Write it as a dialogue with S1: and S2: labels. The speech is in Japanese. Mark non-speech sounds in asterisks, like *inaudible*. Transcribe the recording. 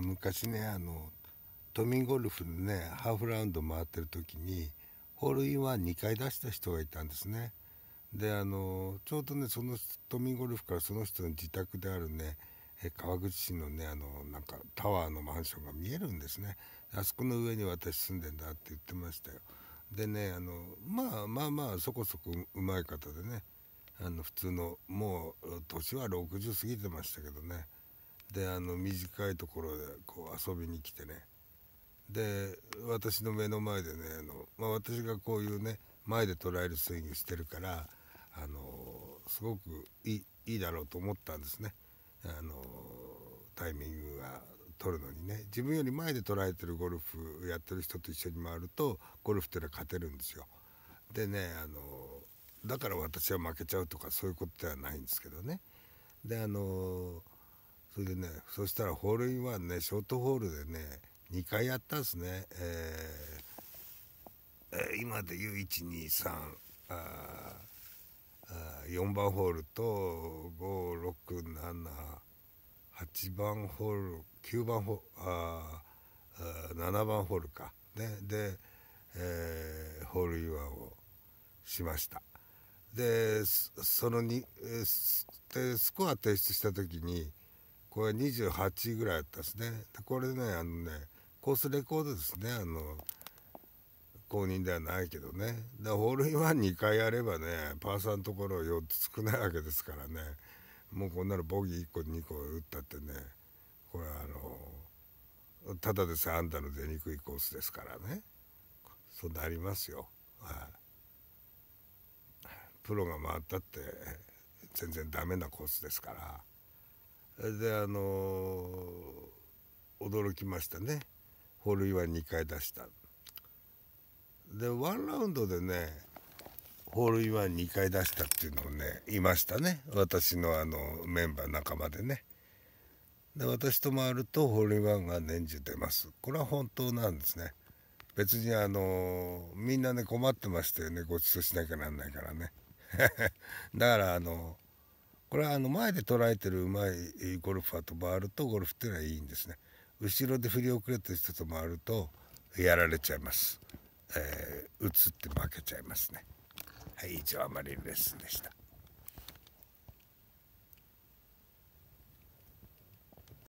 S1: 昔ねあの都民ゴルフのねハーフラウンド回ってる時にホールインワン2回出した人がいたんですねであのちょうどねその都民ゴルフからその人の自宅であるね川口市のねあのなんかタワーのマンションが見えるんですねあそこの上に私住んでんだって言ってましたよでねあのまあまあまあそこそこうまい方でねあの普通のもう年は60過ぎてましたけどねであの短いところでこう遊びに来てねで私の目の前でねあの、まあ、私がこういうね前で捉えるスイングしてるからあのすごくいいだろうと思ったんですねあのタイミングが取るのにね自分より前で捉えてるゴルフやってる人と一緒に回るとゴルフっていうのは勝てるんですよ。でねあのだから私は負けちゃうとかそういうことではないんですけどね。であのーそれでねそしたらホールインワンねショートホールでね2回やったんですね、えー、えー、今でいう123ああ4番ホールと5678番ホール9番ホああ7番ホールかねで、えー、ホールインワンをしましたでそのに、えー、でスコア提出した時に、これ28ぐらいあったですねこれねあのねコースレコードですねあの公認ではないけどねでホールインワン2回やればねパーサーのところ4つ少ないわけですからねもうこんなのボギー1個2個打ったってねこれはあのただでさえあんたの出にくいコースですからねそうなりますよはい、プロが回ったって全然ダメなコースですから。であの驚きましたねホールインワン2回出したでワンラウンドでねホールインワン2回出したっていうのをねいましたね私のあのメンバー仲間でねで私と回るとホールインワンが年中出ますこれは本当なんですね別にあのみんなね困ってましたよねごちそうしなきゃなんないからね *laughs* だからあのこれはあの前で捉えてるうまいゴルファーと回るとゴルフっていうのはいいんですね後ろで振り遅れてる人と回るとやられちゃいます、えー、打つって負けちゃいますねはい以上あまりレッスンでした